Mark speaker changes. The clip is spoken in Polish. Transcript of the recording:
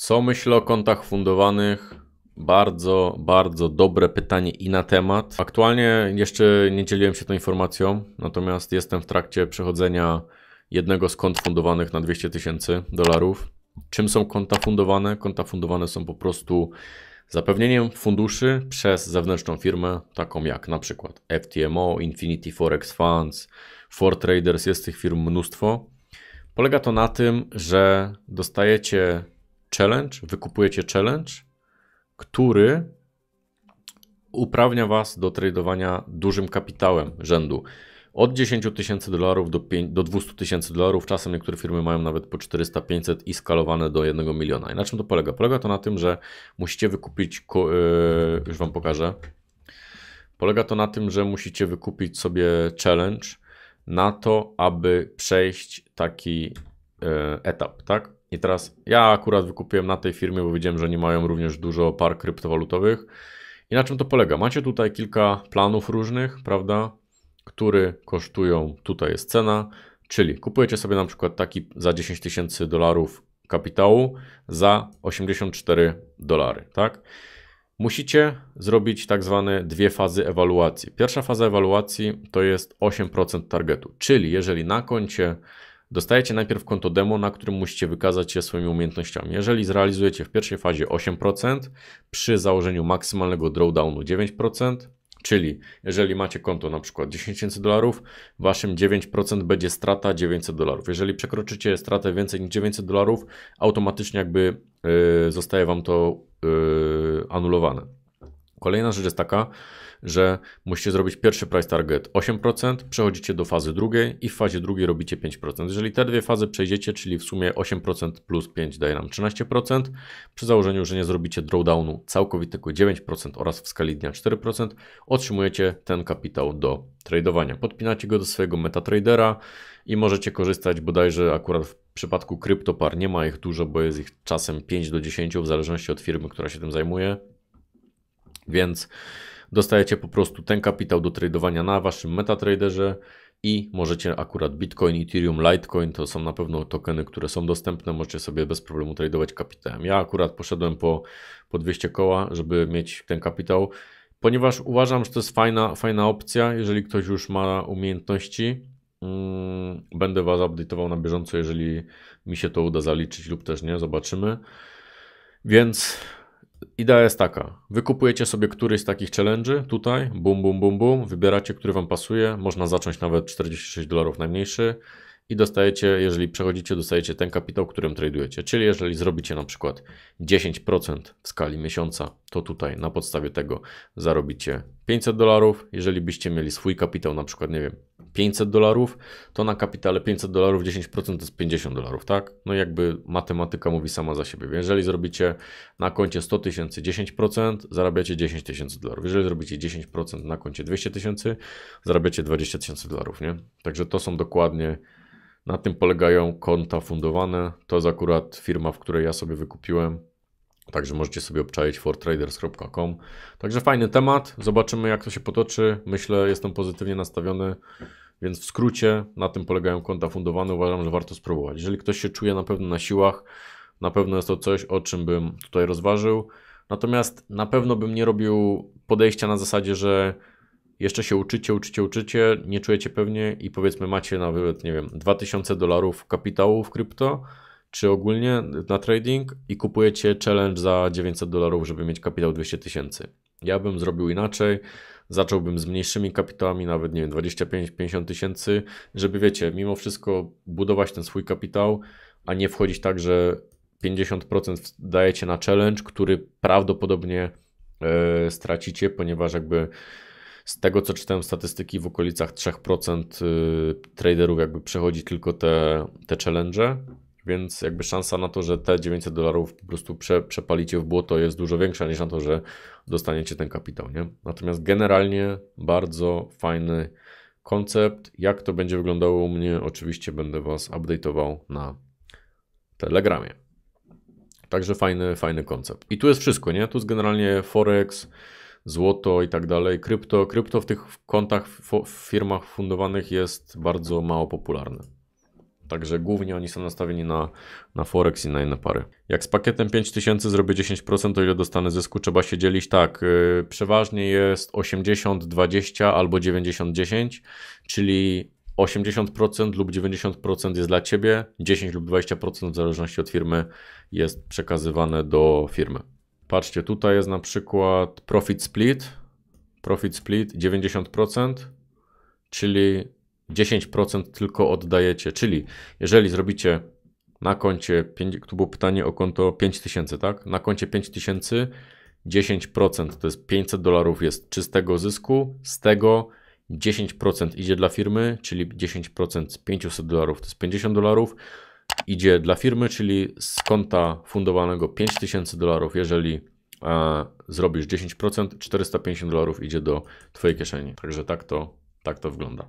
Speaker 1: Co myślę o kontach fundowanych? Bardzo, bardzo dobre pytanie i na temat. Aktualnie jeszcze nie dzieliłem się tą informacją, natomiast jestem w trakcie przechodzenia jednego z kont fundowanych na 200 tysięcy dolarów. Czym są konta fundowane? Konta fundowane są po prostu zapewnieniem funduszy przez zewnętrzną firmę, taką jak na przykład FTMO, Infinity Forex Funds, Ford Traders, jest tych firm mnóstwo. Polega to na tym, że dostajecie challenge, wykupujecie challenge, który uprawnia Was do tradowania dużym kapitałem rzędu. Od 10 tysięcy dolarów do, do 200 tysięcy dolarów. Czasem niektóre firmy mają nawet po 400, 500 i skalowane do 1 miliona. I na czym to polega? Polega to na tym, że musicie wykupić, yy, już Wam pokażę. Polega to na tym, że musicie wykupić sobie challenge na to, aby przejść taki yy, etap, tak? I teraz ja akurat wykupiłem na tej firmie, bo widziałem, że nie mają również dużo par kryptowalutowych. I na czym to polega? Macie tutaj kilka planów różnych, prawda? które kosztują, tutaj jest cena, czyli kupujecie sobie na przykład taki za 10 tysięcy dolarów kapitału za 84 dolary, tak? Musicie zrobić tak zwane dwie fazy ewaluacji. Pierwsza faza ewaluacji to jest 8% targetu, czyli jeżeli na koncie Dostajecie najpierw konto demo, na którym musicie wykazać się swoimi umiejętnościami. Jeżeli zrealizujecie w pierwszej fazie 8%, przy założeniu maksymalnego drawdownu 9%, Czyli jeżeli macie konto na przykład 10 000 dolarów, waszym 9% będzie strata 900 dolarów. Jeżeli przekroczycie stratę więcej niż 900 dolarów, automatycznie jakby yy, zostaje wam to yy, anulowane. Kolejna rzecz jest taka, że musicie zrobić pierwszy price target 8%, przechodzicie do fazy drugiej i w fazie drugiej robicie 5%. Jeżeli te dwie fazy przejdziecie, czyli w sumie 8% plus 5 daje nam 13%, przy założeniu, że nie zrobicie drawdownu całkowitego 9% oraz w skali dnia 4%, otrzymujecie ten kapitał do tradowania. Podpinacie go do swojego MetaTradera i możecie korzystać bodajże akurat w przypadku kryptopar nie ma ich dużo, bo jest ich czasem 5 do 10 w zależności od firmy, która się tym zajmuje. Więc dostajecie po prostu ten kapitał do tradowania na waszym MetaTraderze i możecie akurat Bitcoin, Ethereum, Litecoin to są na pewno tokeny, które są dostępne, możecie sobie bez problemu tradować kapitałem. Ja akurat poszedłem po, po 200 koła, żeby mieć ten kapitał, ponieważ uważam, że to jest fajna, fajna opcja, jeżeli ktoś już ma umiejętności. Mm, będę Was update'ował na bieżąco, jeżeli mi się to uda zaliczyć lub też nie, zobaczymy. Więc Idea jest taka. Wykupujecie sobie któryś z takich challenge'y tutaj, bum, bum, bum, bum, wybieracie, który Wam pasuje, można zacząć nawet 46 dolarów najmniejszy i dostajecie, jeżeli przechodzicie, dostajecie ten kapitał, którym tradujecie. Czyli jeżeli zrobicie na przykład 10% w skali miesiąca, to tutaj na podstawie tego zarobicie 500 dolarów. Jeżeli byście mieli swój kapitał, na przykład, nie wiem, 500 dolarów, to na kapitale 500 dolarów 10% to jest 50 dolarów, tak? No jakby matematyka mówi sama za siebie. Jeżeli zrobicie na koncie 100 tysięcy 10%, zarabiacie 10 tysięcy dolarów. Jeżeli zrobicie 10% na koncie 200 tysięcy, zarabiacie 20 tysięcy dolarów, nie? Także to są dokładnie, na tym polegają konta fundowane. To jest akurat firma, w której ja sobie wykupiłem. Także możecie sobie obczaić fortraders.com. Także fajny temat. Zobaczymy, jak to się potoczy. Myślę, jestem pozytywnie nastawiony. Więc w skrócie na tym polegają konta fundowane. Uważam, że warto spróbować. Jeżeli ktoś się czuje na pewno na siłach, na pewno jest to coś, o czym bym tutaj rozważył. Natomiast na pewno bym nie robił podejścia na zasadzie, że jeszcze się uczycie, uczycie, uczycie, nie czujecie pewnie i powiedzmy macie nawet, nie wiem, 2000 dolarów kapitału w krypto, czy ogólnie na trading i kupujecie challenge za 900 dolarów, żeby mieć kapitał 200 tysięcy. Ja bym zrobił inaczej. Zacząłbym z mniejszymi kapitałami, nawet nie wiem, 25-50 tysięcy, żeby wiecie, mimo wszystko budować ten swój kapitał, a nie wchodzić tak, że 50% dajecie na challenge, który prawdopodobnie e, stracicie, ponieważ jakby z tego co czytałem statystyki w okolicach 3% y, traderów jakby przechodzi tylko te, te challenge, e więc jakby szansa na to, że te 900 dolarów po prostu prze, przepalicie w błoto jest dużo większa niż na to, że dostaniecie ten kapitał, nie? Natomiast generalnie bardzo fajny koncept. Jak to będzie wyglądało u mnie, oczywiście będę Was update'ował na Telegramie. Także fajny, fajny koncept. I tu jest wszystko, nie? Tu jest generalnie Forex, złoto i tak dalej, krypto. Krypto w tych kontach, w firmach fundowanych jest bardzo mało popularne. Także głównie oni są nastawieni na, na Forex i na inne pary. Jak z pakietem 5000 zrobię 10%, to ile dostanę zysku? Trzeba się dzielić tak. Yy, przeważnie jest 80-20 albo 90-10, czyli 80% lub 90% jest dla ciebie, 10 lub 20% w zależności od firmy jest przekazywane do firmy. Patrzcie, tutaj jest na przykład profit split. Profit split 90%, czyli 10% tylko oddajecie, czyli jeżeli zrobicie na koncie, tu było pytanie o konto 5000, tak? Na koncie 5000 10% to jest 500 dolarów jest czystego zysku, z tego 10% idzie dla firmy, czyli 10% z 500 dolarów to jest 50 dolarów, idzie dla firmy, czyli z konta fundowanego 5000 dolarów, jeżeli e, zrobisz 10%, 450 dolarów idzie do Twojej kieszeni. Także tak to, tak to wygląda.